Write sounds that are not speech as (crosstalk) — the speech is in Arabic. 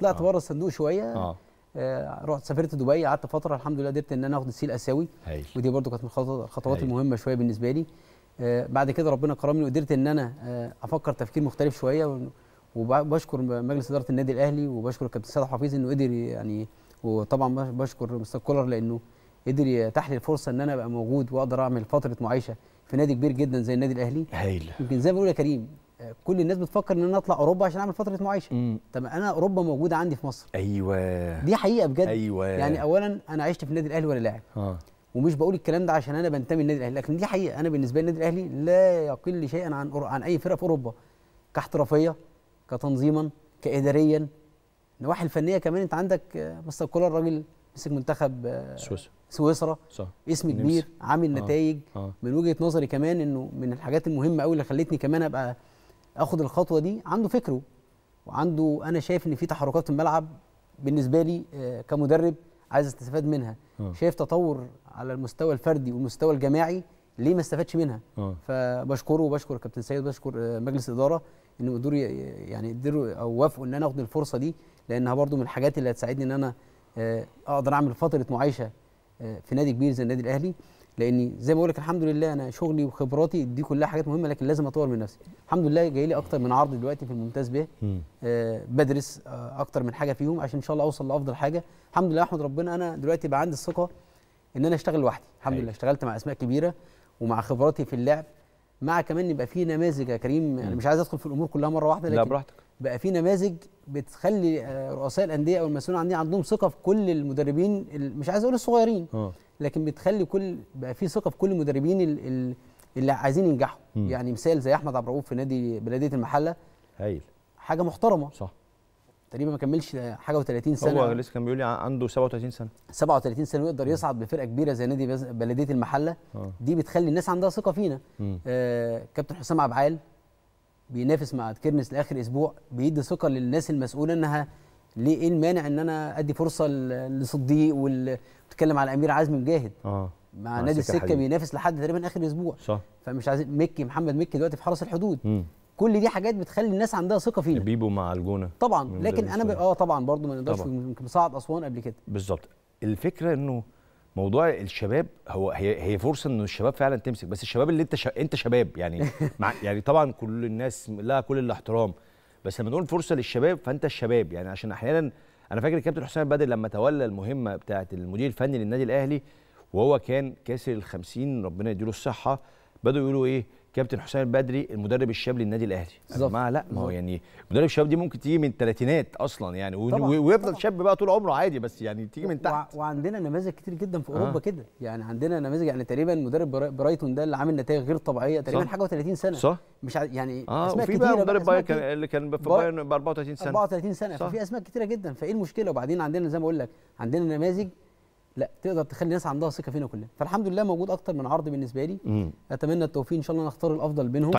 طلعت آه. بره الصندوق شويه اه آه رحت سافرت دبي قعدت فتره الحمد لله قدرت ان انا اخد السي الاسيوي ودي برده كانت من الخطوات المهمه شويه بالنسبه لي آه بعد كده ربنا كرمني وقدرت ان انا آه افكر تفكير مختلف شويه وبشكر مجلس اداره النادي الاهلي وبشكر الكابتن سعد حفيظ انه قدر يعني وطبعا بشكر مستر كولر لانه قدر يتاح لي الفرصه ان انا ابقى موجود واقدر اعمل فتره معايشه في نادي كبير جدا زي النادي الاهلي هايل يمكن زي ما بيقول يا كريم كل الناس بتفكر ان انا اطلع اوروبا عشان اعمل فتره معايشه طب انا اوروبا موجوده عندي في مصر ايوه دي حقيقه بجد ايوه يعني اولا انا عشت في النادي الاهلي وانا لاعب آه. ومش بقول الكلام ده عشان انا بنتمي للنادي الاهلي لكن دي حقيقه انا بالنسبه للنادي الاهلي لا يقل شيئا عن عن اي فرقه في اوروبا كاحترافيه كتنظيما كاداريا النواحي الفنيه كمان انت عندك آه، مستر كولر راجل مسك منتخب آه، سويسرا سويسرا صح اسم كبير عامل آه. نتائج آه. من وجهه نظري كمان انه من الحاجات المهمه قوي اللي خلتني كمان ابقى اخد الخطوه دي عنده فكره وعنده انا شايف ان في تحركات في الملعب بالنسبه لي آه، كمدرب عايز استفاد منها أوه. شايف تطور على المستوى الفردي والمستوى الجماعي ليه ما استفادش منها أوه. فبشكره وبشكر كابتن سيد بشكر آه، مجلس الاداره ان قدروا يعني قدروا او وافقوا ان انا اخد الفرصه دي لانها برضو من الحاجات اللي هتساعدني ان انا آه، اقدر اعمل فتره معايشه في نادي كبير زي النادي الاهلي لاني زي ما بقول لك الحمد لله انا شغلي وخبراتي دي كلها حاجات مهمه لكن لازم اطور من نفسي الحمد لله جاي لي اكتر من عرض دلوقتي في الممتاز به آه بدرس آه اكتر من حاجه فيهم عشان ان شاء الله اوصل لافضل حاجه الحمد لله احمد ربنا انا دلوقتي بقى عندي الثقه ان انا اشتغل لوحدي الحمد لله اشتغلت مع اسماء كبيره ومع خبراتي في اللعب مع كمان يبقى في نماذج يا كريم انا مش عايز ادخل في الامور كلها مره واحده لكن لا براحتك بقى في نماذج بتخلي آه، رؤساء الانديه او المسؤولين عندي عندهم ثقه في كل المدربين مش عايز اقول الصغيرين أوه. لكن بتخلي كل بقى في ثقه في كل المدربين اللي عايزين ينجحوا يعني مثال زي احمد عبد الرؤوف في نادي بلديه المحله هايل حاجه محترمه صح تقريبا ما كملش حاجه و30 سنه هو لسه كان بيقول لي يعني عنده 37 سنه 37 سنه ويقدر يصعد بفرقه كبيره زي نادي بلديه المحله أوه. دي بتخلي الناس عندها ثقه فينا آه كابتن حسام عبعال بينافس مع كيرنس لاخر اسبوع بيدي ثقه للناس المسؤوله انها ليه ايه المانع ان انا ادي فرصه لصديق وتتكلم على امير عزمي مجاهد اه مع نادي السكه بينافس لحد تقريبا اخر اسبوع صح فمش عايز مكي محمد مكي دلوقتي في حرس الحدود م. كل دي حاجات بتخلي الناس عندها ثقه فينا بيبو مع الجونه طبعا لكن انا ب... اه طبعا برضو ما نقدرش يمكن صعد اسوان قبل كده بالظبط الفكره انه موضوع الشباب هو هي هي فرصه ان الشباب فعلا تمسك بس الشباب اللي انت شا... انت شباب يعني مع... (laughs) يعني طبعا كل الناس لها كل الاحترام بس لما نقول فرصه للشباب فانت الشباب يعني عشان احيانا انا فاكر الكابتن حسام بدر لما تولى المهمه بتاعه المدير الفني للنادي الاهلي وهو كان كاسر ال 50 ربنا يديله الصحه بداوا يقولوا ايه كابتن حسام البدري المدرب الشاب للنادي الاهلي ما لا ما هو يعني المدرب الشاب دي ممكن تيجي من الثلاثينات اصلا يعني ويفضل شاب بقى طول عمره عادي بس يعني تيجي من تحت وعندنا نماذج كتير جدا في اوروبا آه. كده يعني عندنا نماذج يعني تقريبا مدرب برايتون ده اللي عامل نتائج غير طبيعيه تقريبا صح. حاجه و30 سنه صح مش يعني آه اسماء وفي بقى مدرب بايرن كان اللي كان في بايرن ب 34 سنه 34 سنه ففي اسماء كتيره جدا فايه المشكله وبعدين عندنا زي ما بقول لك عندنا نماذج لا تقدر تخلي الناس عندها ثقه فينا كلنا فالحمد لله موجود اكتر من عرض بالنسبه لي مم. اتمنى التوفيق ان شاء الله نختار الافضل بينهم